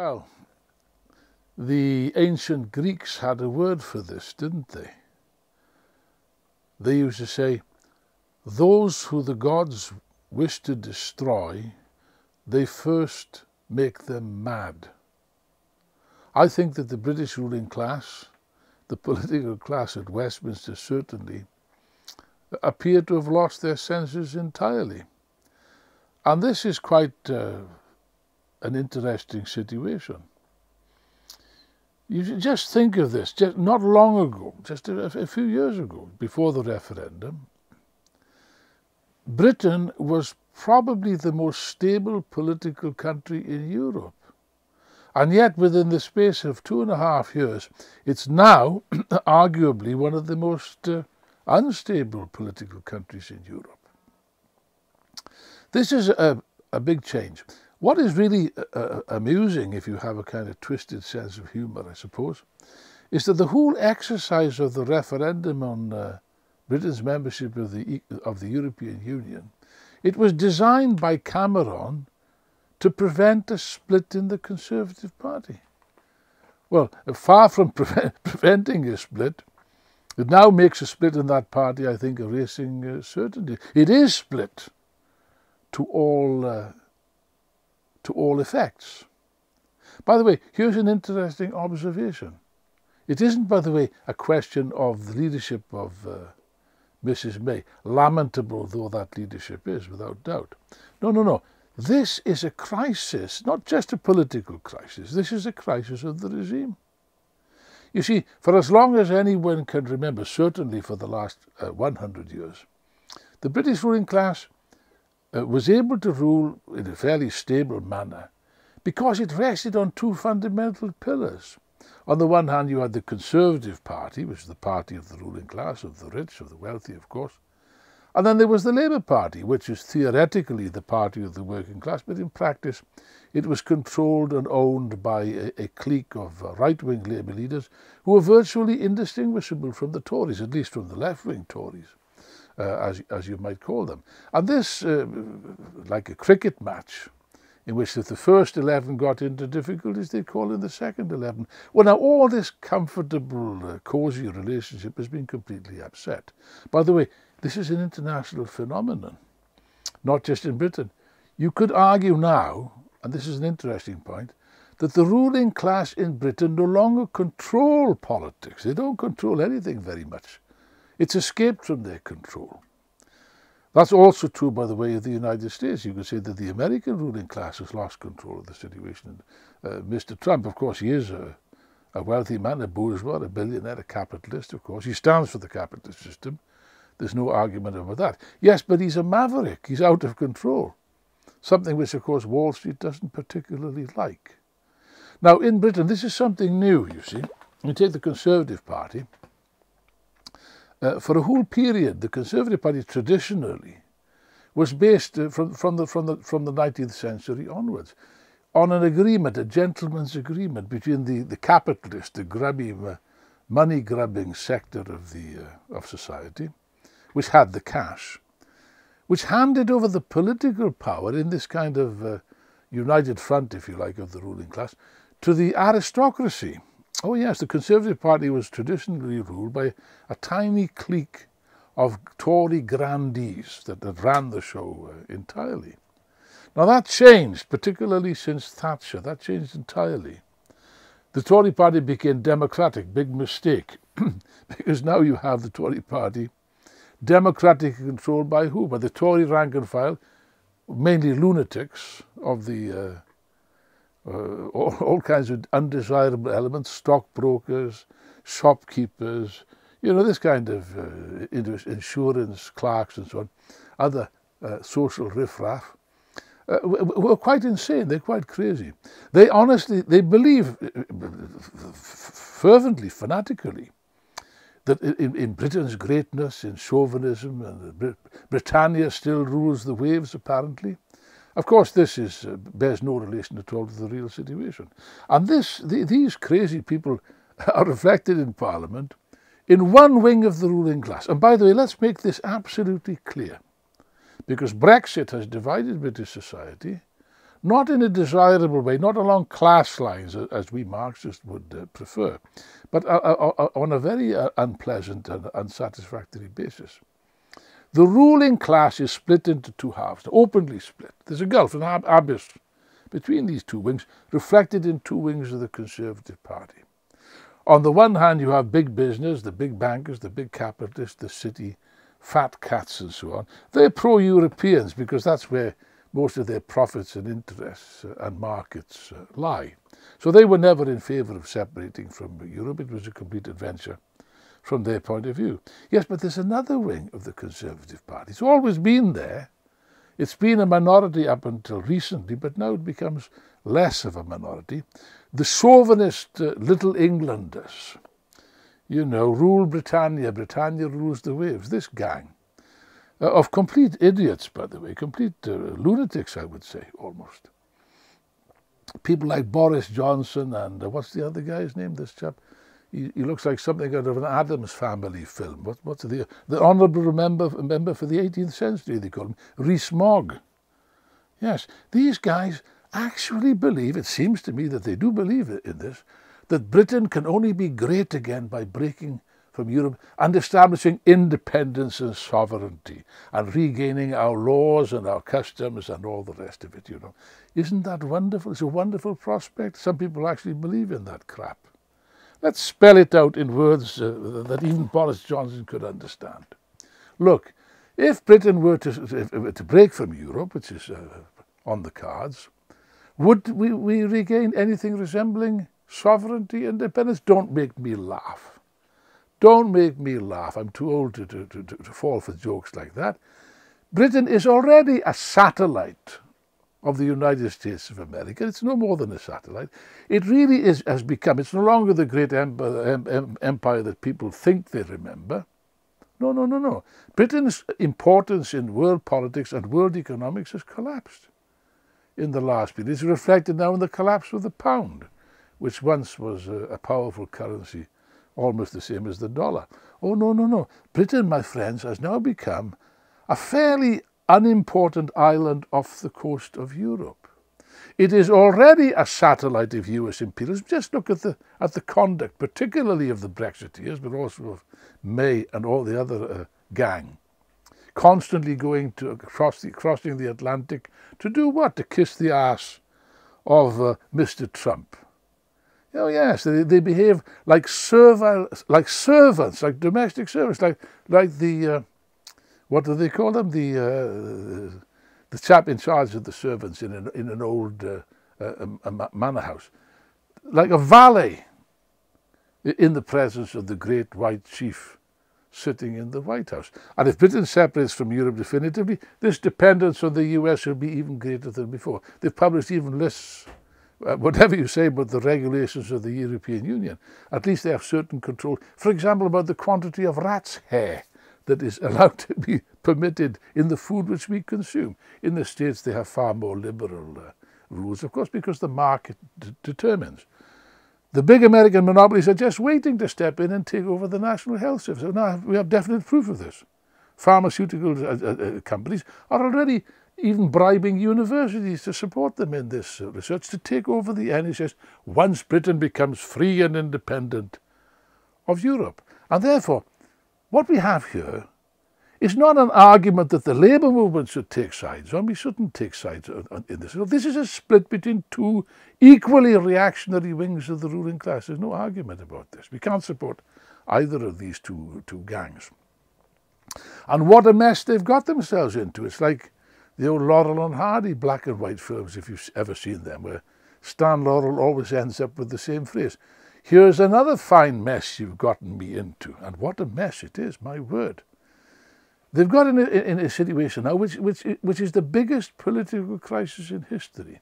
Well, the ancient Greeks had a word for this, didn't they? They used to say, those who the gods wish to destroy, they first make them mad. I think that the British ruling class, the political class at Westminster certainly, appear to have lost their senses entirely. And this is quite uh, an interesting situation. You just think of this, just not long ago, just a, a few years ago, before the referendum, Britain was probably the most stable political country in Europe. And yet, within the space of two and a half years, it's now arguably one of the most uh, unstable political countries in Europe. This is a, a big change. What is really uh, uh, amusing, if you have a kind of twisted sense of humour, I suppose, is that the whole exercise of the referendum on uh, Britain's membership of the, of the European Union, it was designed by Cameron to prevent a split in the Conservative Party. Well, far from pre preventing a split, it now makes a split in that party, I think, a racing uh, certainty. It is split to all uh, to all effects. By the way, here's an interesting observation. It isn't, by the way, a question of the leadership of uh, Mrs. May, lamentable though that leadership is, without doubt. No, no, no. This is a crisis, not just a political crisis. This is a crisis of the regime. You see, for as long as anyone can remember, certainly for the last uh, 100 years, the British ruling class uh, was able to rule in a fairly stable manner because it rested on two fundamental pillars. On the one hand, you had the Conservative Party, which is the party of the ruling class, of the rich, of the wealthy, of course. And then there was the Labour Party, which is theoretically the party of the working class, but in practice it was controlled and owned by a, a clique of uh, right wing Labour leaders who were virtually indistinguishable from the Tories, at least from the left wing Tories uh, as, as you might call them. And this, uh, like a cricket match, in which if the first 11 got into difficulties, they'd call in the second 11. Well, now all this comfortable, uh, cosy relationship has been completely upset. By the way, this is an international phenomenon, not just in Britain. You could argue now, and this is an interesting point, that the ruling class in Britain no longer control politics. They don't control anything very much. It's escaped from their control. That's also true, by the way, of the United States. You could say that the American ruling class has lost control of the situation. Uh, Mr. Trump, of course, he is a, a wealthy man, a bourgeois, a billionaire, a capitalist, of course. He stands for the capitalist system. There's no argument about that. Yes, but he's a maverick. He's out of control. Something which, of course, Wall Street doesn't particularly like. Now, in Britain, this is something new, you see. You take the Conservative Party, uh, for a whole period, the Conservative Party traditionally was based uh, from, from, the, from, the, from the 19th century onwards on an agreement, a gentleman's agreement between the, the capitalist, the grubby, uh, money grubbing sector of, the, uh, of society, which had the cash, which handed over the political power in this kind of uh, united front, if you like, of the ruling class to the aristocracy. Oh yes, the Conservative Party was traditionally ruled by a tiny clique of Tory grandees that, that ran the show uh, entirely. Now that changed, particularly since Thatcher. That changed entirely. The Tory party became democratic, big mistake, because now you have the Tory party democratically controlled by who? By the Tory rank and file, mainly lunatics of the uh, uh, all, all, kinds of undesirable elements, stockbrokers, shopkeepers, you know, this kind of uh, insurance clerks and so on, other uh, social riffraff, uh, were quite insane. They're quite crazy. They honestly, they believe uh, fervently, fanatically, that in, in, Britain's greatness, in chauvinism, and Brit Britannia still rules the waves, apparently. Of course, this is uh, bears no relation at all to the real situation. And this, the, these crazy people are reflected in Parliament in one wing of the ruling class. And by the way, let's make this absolutely clear. Because Brexit has divided British society, not in a desirable way, not along class lines as we Marxists would uh, prefer, but uh, uh, uh on a very uh, unpleasant and unsatisfactory basis. The ruling class is split into two halves, openly split. There's a gulf, an ab abyss between these two wings, reflected in two wings of the Conservative Party. On the one hand, you have big business, the big bankers, the big capitalists, the city fat cats and so on. They're pro-Europeans because that's where most of their profits and interests uh, and markets uh, lie. So they were never in favour of separating from Europe. It was a complete adventure from their point of view. Yes, but there's another wing of the Conservative Party. It's always been there. It's been a minority up until recently, but now it becomes less of a minority. The chauvinist uh, Little Englanders, you know, rule Britannia, Britannia rules the waves, this gang. Uh, of complete idiots, by the way, complete uh, lunatics, I would say, almost. People like Boris Johnson and uh, what's the other guy's name, this chap? He, he, looks like something out of an Adams Family film. What, what's the the honourable member member for the 18th century? They call him Rees Mogg. Yes, these guys actually believe. It seems to me that they do believe in this. That Britain can only be great again by breaking from Europe and establishing independence and sovereignty and regaining our laws and our customs and all the rest of it, you know. Isn't that wonderful? It's a wonderful prospect. Some people actually believe in that crap. Let's spell it out in words uh, that even Boris Johnson could understand. Look, if Britain were to, to break from Europe, which is uh, on the cards, would we, we regain anything resembling sovereignty, and independence? Don't make me laugh. Don't make me laugh. I'm too old to, to, to, to fall for jokes like that. Britain is already a satellite of the United States of America. It's no more than a satellite. It really is, has become, it's no longer the great empire that people think they remember. No, no, no, no. Britain's importance in world politics and world economics has collapsed in the last period. It's reflected now in the collapse of the pound, which once was a, powerful currency, almost the same as the dollar. Oh, no, no, no. Britain, my friends, has now become a fairly unimportant island off the coast of Europe. It is already a satellite of US imperialism. Just look at the, at the conduct, particularly of the Brexiteers, but also of May and all the other uh, gang. Constantly going to across the, crossing the Atlantic to do what? To kiss the ass of uh, Mr. Trump. Oh yes, they, they behave like servile, like servants, like domestic servants, like like the uh, what do they call them? The uh, the chap in charge of the servants in an in an old uh, manor house, like a valet, in the presence of the great white chief, sitting in the White House. And if Britain separates from Europe definitively, this dependence on the U.S. will be even greater than before. They've published even lists. Uh, whatever you say about the regulations of the European Union, at least they have certain control. For example, about the quantity of rat's hair that is allowed to be permitted in the food which we consume. In the States, they have far more liberal uh, rules, of course, because the market determines. The big American monopolies are just waiting to step in and take over the National Health Service. now we have definite proof of this. Pharmaceutical uh, uh, uh, companies are already even bribing universities to support them in this uh, research to take over the NHS once Britain becomes free and independent of Europe. And therefore, what we have here is not an argument that the labour movement should take sides on. We shouldn't take sides on, on, in this. This is a split between two equally reactionary wings of the ruling class. There's no argument about this. We can't support either of these two, two gangs. And what a mess they've got themselves into. It's like the old Laurel and Hardy black and white films, if you've ever seen them, where Stan Laurel always ends up with the same phrase. Here's another fine mess you've gotten me into. And what a mess it is, my word. They've got in a, in a situation now which, which, which is the biggest political crisis in history.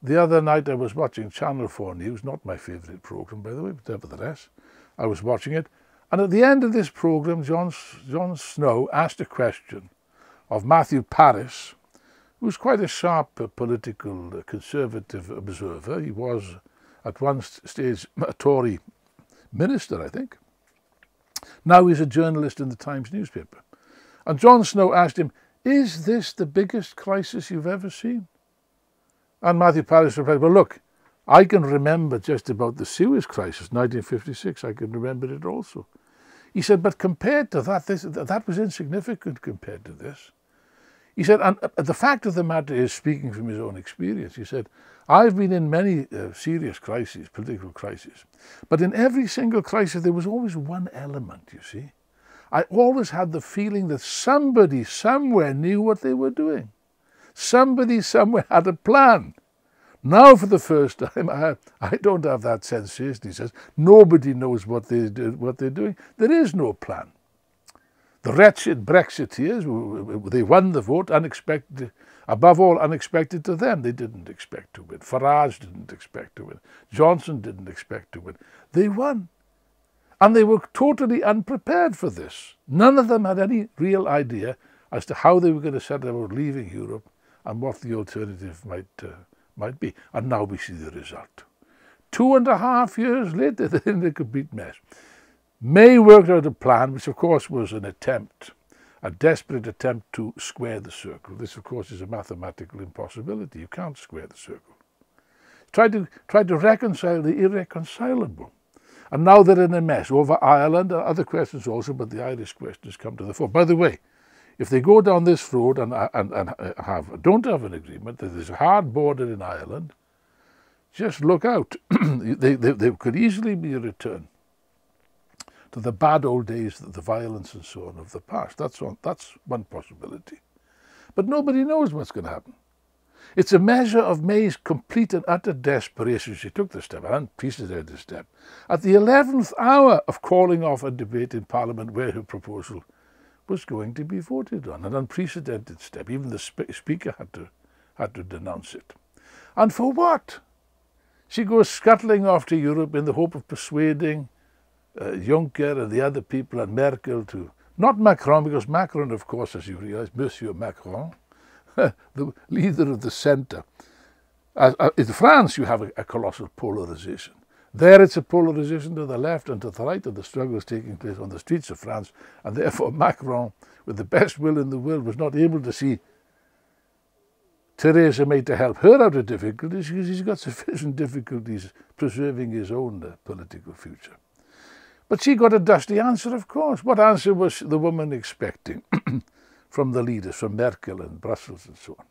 The other night I was watching Channel 4 News, not my favourite programme, by the way, but nevertheless, I was watching it. And at the end of this programme, John, John Snow asked a question of Matthew Paris, who's quite a sharp uh, political uh, conservative observer. He was at one stage a Tory minister, I think. Now he's a journalist in the Times newspaper. And John Snow asked him, Is this the biggest crisis you've ever seen? And Matthew Paris replied, Well, look, I can remember just about the Suez crisis, 1956. I can remember it also. He said, But compared to that, this, that was insignificant compared to this. He said, and uh, the fact of the matter is, speaking from his own experience, he said, I've been in many uh, serious crises, political crises, but in every single crisis there was always one element, you see. I always had the feeling that somebody somewhere knew what they were doing. Somebody somewhere had a plan. Now, for the first time, I, I don't have that sensation. He says, nobody knows what, they do, what they're doing. There is no plan. The wretched Brexiteers, they won the vote unexpected, above all unexpected to them. They didn't expect to win. Farage didn't expect to win. Johnson didn't expect to win. They won. And they were totally unprepared for this. None of them had any real idea as to how they were going to set about leaving Europe and what the alternative might, uh, might be. And now we see the result. Two and a half years later, they're in a complete mess. May worked out a plan, which of course was an attempt, a desperate attempt to square the circle. This of course is a mathematical impossibility. You can't square the circle. Try to, tried to reconcile the irreconcilable. And now they're in a mess over Ireland and other questions also, but the Irish question has come to the fore. By the way, if they go down this road and, and, and have, don't have an agreement, there's a hard border in Ireland, just look out. they, they, could easily be returned to the bad old days, the violence and so on of the past. That's one, that's one possibility. But nobody knows what's going to happen. It's a measure of May's complete and utter desperation. She took the step and unprecedented the step. At the 11th hour of calling off a debate in Parliament where her proposal was going to be voted on, an unprecedented step. Even the Speaker had to, had to denounce it. And for what? She goes scuttling off to Europe in the hope of persuading uh, Juncker and the other people and Merkel to, not Macron, because Macron, of course, as you realize, Monsieur Macron, the leader of the center. uh, in France, you have a, a, colossal polarization. There, it's a polarization to the left and to the right, and the struggle is taking place on the streets of France. And therefore, Macron, with the best will in the world, was not able to see Theresa May to help her out of difficulties because he's got sufficient difficulties preserving his own uh, political future. But she got a dusty answer, of course. What answer was the woman expecting from the leaders, from Merkel and Brussels and so on?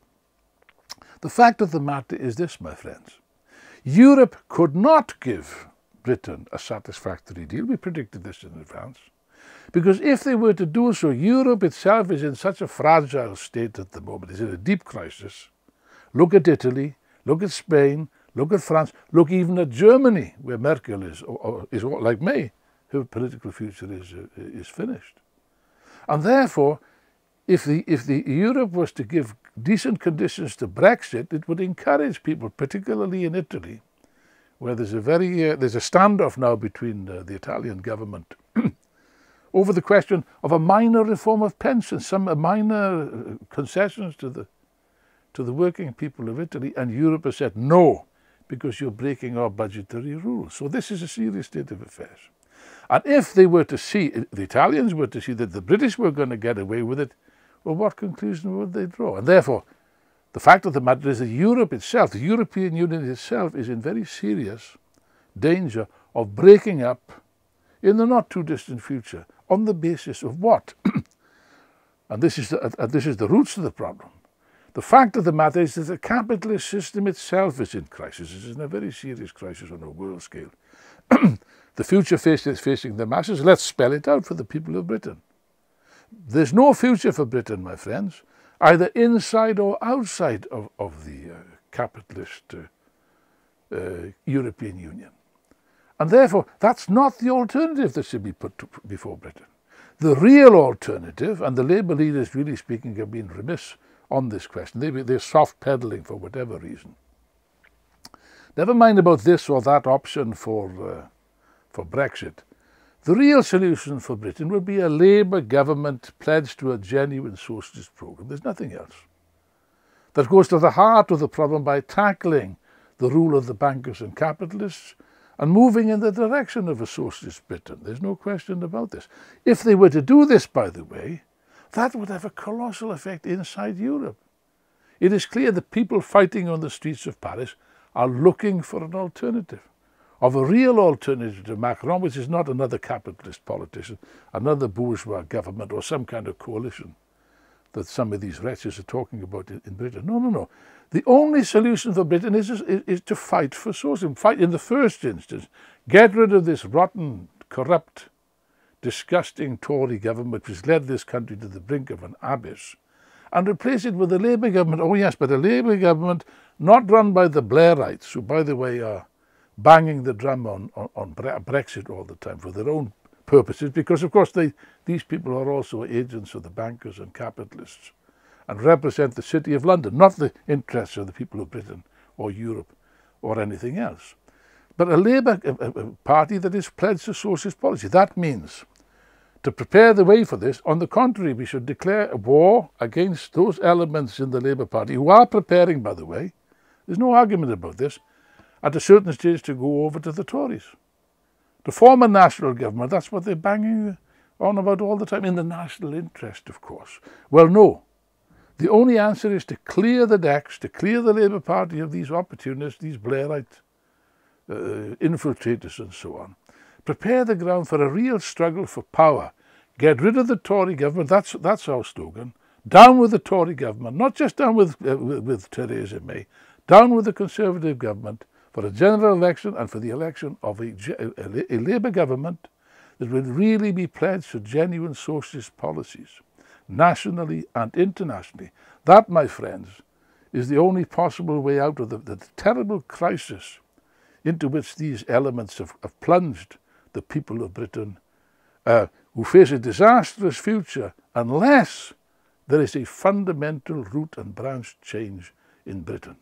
The fact of the matter is this, my friends. Europe could not give Britain a satisfactory deal. We predicted this in advance. Because if they were to do so, Europe itself is in such a fragile state at the moment. It's in a deep crisis. Look at Italy, look at Spain, look at France, look even at Germany, where Merkel is, or, or is like May her political future is, uh, is finished. And therefore, if the, if the Europe was to give decent conditions to Brexit, it would encourage people, particularly in Italy, where there's a very uh, there's a standoff now between uh, the Italian government over the question of a minor reform of pensions, some minor uh, concessions to the to the working people of Italy, and Europe has said no because you're breaking our budgetary rules. So this is a serious state of affairs. And if they were to see, the Italians were to see that the British were going to get away with it, well, what conclusion would they draw? And therefore, the fact of the matter is that Europe itself, the European Union itself, is in very serious danger of breaking up in the not too distant future. On the basis of what? and this is, the, and this is the roots of the problem. The fact of the matter is that the capitalist system itself is in crisis. It is in a very serious crisis on a world scale. The future fish is facing the masses. Let's spell it out for the people of Britain. There's no future for Britain, my friends, either inside or outside of, of the uh, capitalist uh, uh, European Union. And therefore, that's not the alternative that should be put to, before Britain. The real alternative, and the Labour leaders, really speaking, have been remiss on this question. They, they're soft pedalling for whatever reason. Never mind about this or that option for uh, for Brexit, the real solution for Britain would be a Labour government pledged to a genuine socialist programme. There's nothing else. That goes to the heart of the problem by tackling the rule of the bankers and capitalists and moving in the direction of a socialist Britain. There's no question about this. If they were to do this, by the way, that would have a colossal effect inside Europe. It is clear that people fighting on the streets of Paris are looking for an alternative of a real alternative to Macron, which is not another capitalist politician, another bourgeois government, or some kind of coalition that some of these wretches are talking about in, Britain. No, no, no. The only solution for Britain is, is, is to fight for socialism, fight in the first instance. Get rid of this rotten, corrupt, disgusting Tory government which has led this country to the brink of an abyss and replace it with a Labour government. Oh, yes, but a Labour government not run by the Blairites, who, by the way, are banging the drum on, on, on Brexit all the time for their own purposes because of course they, these people are also agents of the bankers and capitalists and represent the City of London, not the interests of the people of Britain or Europe or anything else. But a Labour Party that is pledged to socialist policy, that means to prepare the way for this, on the contrary, we should declare a war against those elements in the Labour Party who are preparing, by the way. There's no argument about this at a certain stage to go over to the Tories. To form a national government, that's what they're banging on about all the time, in the national interest, of course. Well, no. The only answer is to clear the decks, to clear the Labour Party of these opportunists, these Blairite uh, infiltrators and so on. Prepare the ground for a real struggle for power. Get rid of the Tory government, that's, that's our slogan. Down with the Tory government, not just down with, uh, with, with Theresa May, down with the Conservative government, for a general election and for the election of a, a, a Labour government that will really be pledged to genuine socialist policies, nationally and internationally. That, my friends, is the only possible way out of the, the terrible crisis into which these elements have, have plunged the people of Britain, uh, who face a disastrous future unless there is a fundamental root and branch change in Britain.